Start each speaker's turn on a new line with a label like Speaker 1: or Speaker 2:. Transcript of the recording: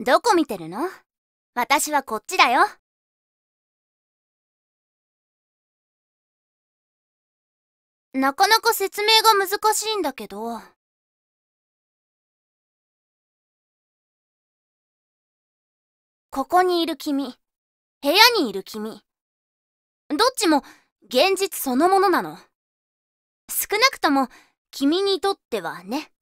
Speaker 1: どこ見てるの私はこっちだよ。なかなか説明が難しいんだけど。ここにいる君、部屋にいる君。どっちも現実そのものなの。少なくとも君にとってはね。